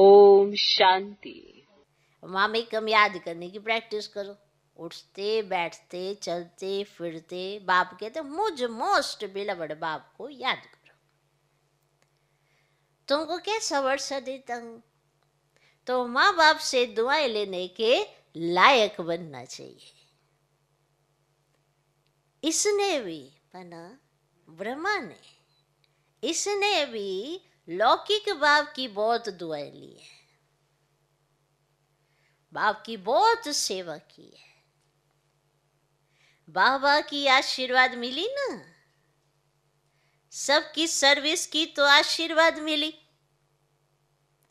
ओम शांति मामी कम याद करने की प्रैक्टिस करो उठते बैठते चलते फिरते बाप कहते मुझ मोस्ट बिलवड बाप को याद करो तुमको क्या सवर सदी तंग तो माँ बाप से दुआएं लेने के लायक बनना चाहिए इसने भी बना ब्रह्मा ने इसने भी लौकिक बाप की बहुत दुआ ली है बाप की बहुत सेवा की है बाबा की आशीर्वाद मिली ना सबकी सर्विस की तो आशीर्वाद मिली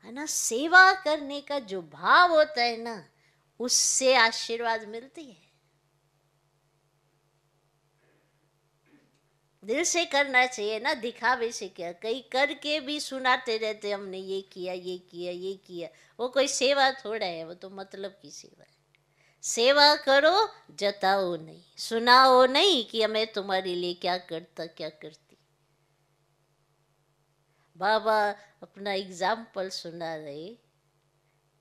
है ना सेवा करने का जो भाव होता है ना उससे आशीर्वाद मिलती है दिल से करना चाहिए ना दिखावे से क्या कहीं करके भी सुनाते रहते हमने ये किया ये किया ये किया वो कोई सेवा थोड़ा है वो तो मतलब की सेवा है सेवा करो जताओ नहीं सुनाओ नहीं कि हमें तुम्हारे लिए क्या करता क्या करती बाबा अपना एग्जाम्पल सुना रहे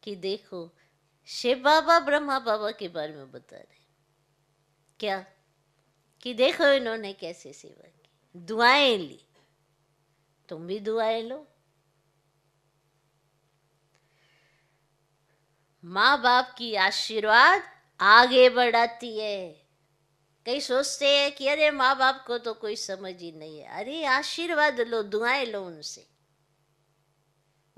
कि देखो शिव बाबा ब्रह्मा बाबा के बारे में बता रहे क्या कि देखो इन्होंने कैसे सेवा की दुआएं ली तुम भी दुआएं लो माँ बाप की आशीर्वाद आगे बढ़ाती है कई सोचते हैं कि अरे माँ बाप को तो कोई समझ ही नहीं है अरे आशीर्वाद लो दुआएं लो उनसे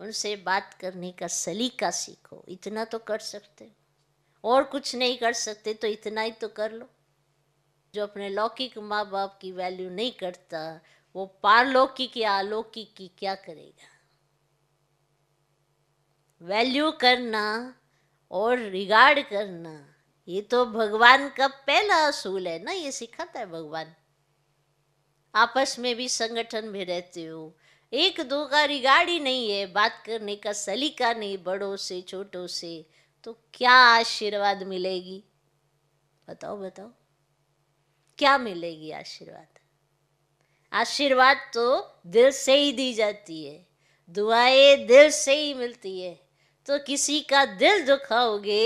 उनसे बात करने का सलीका सीखो इतना तो कर सकते हो और कुछ नहीं कर सकते तो इतना ही तो कर लो जो अपने लौकिक माँ बाप की वैल्यू नहीं करता वो पारलौकिक या अलौकिक की क्या करेगा वैल्यू करना और रिगार्ड करना ये तो भगवान का पहला असूल है ना ये सिखाता है भगवान आपस में भी संगठन में रहते हो एक दो का रिगार्ड ही नहीं है बात करने का सलीका नहीं बड़ों से छोटों से तो क्या आशीर्वाद मिलेगी बताओ बताओ क्या मिलेगी आशीर्वाद आशीर्वाद तो दिल से ही दी जाती है दुआएं दिल से ही मिलती है तो किसी का दिल दुखाओगे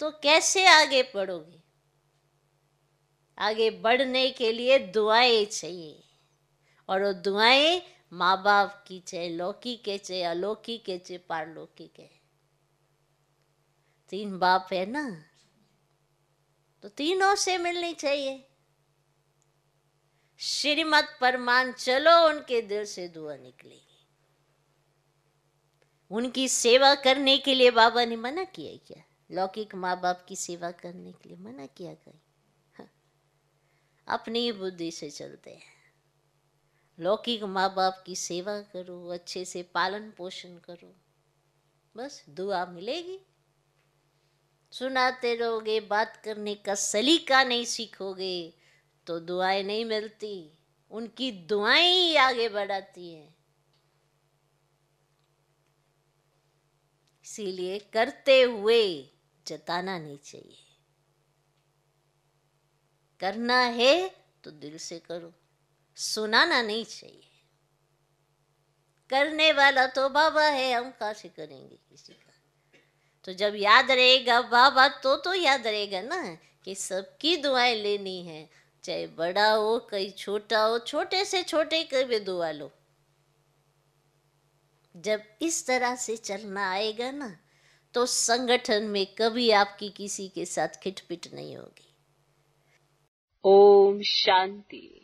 तो कैसे आगे पढ़ोगे आगे बढ़ने के लिए दुआएं चाहिए और वो दुआएं माँ बाप की चाहे लौकी के चाहे अलौकी के चाहे पारलौकी के तीन बाप है ना तो तीनों से मिलनी चाहिए श्रीमत परमान चलो उनके दिल से दुआ निकलेगी उनकी सेवा करने के लिए बाबा ने मना किया क्या लौकिक माँ बाप की सेवा करने के लिए मना किया कहीं हाँ। अपनी ही बुद्धि से चलते हैं लौकिक माँ बाप की सेवा करो अच्छे से पालन पोषण करो बस दुआ मिलेगी सुनाते रहोगे बात करने का सलीका नहीं सीखोगे तो दुआएं नहीं मिलती उनकी दुआएं ही आगे बढ़ाती हैं इसीलिए करते हुए जताना नहीं चाहिए करना है तो दिल से करो सुनाना नहीं चाहिए करने वाला तो बाबा है हम कहा से करेंगे किसी का तो जब याद रहेगा बाबा तो तो याद रहेगा ना कि सबकी दुआएं लेनी है चाहे बड़ा हो कहीं छोटा हो छोटे से छोटे कभी भी दुआ लो जब इस तरह से चलना आएगा ना तो संगठन में कभी आपकी किसी के साथ खिटपिट नहीं होगी ओम शांति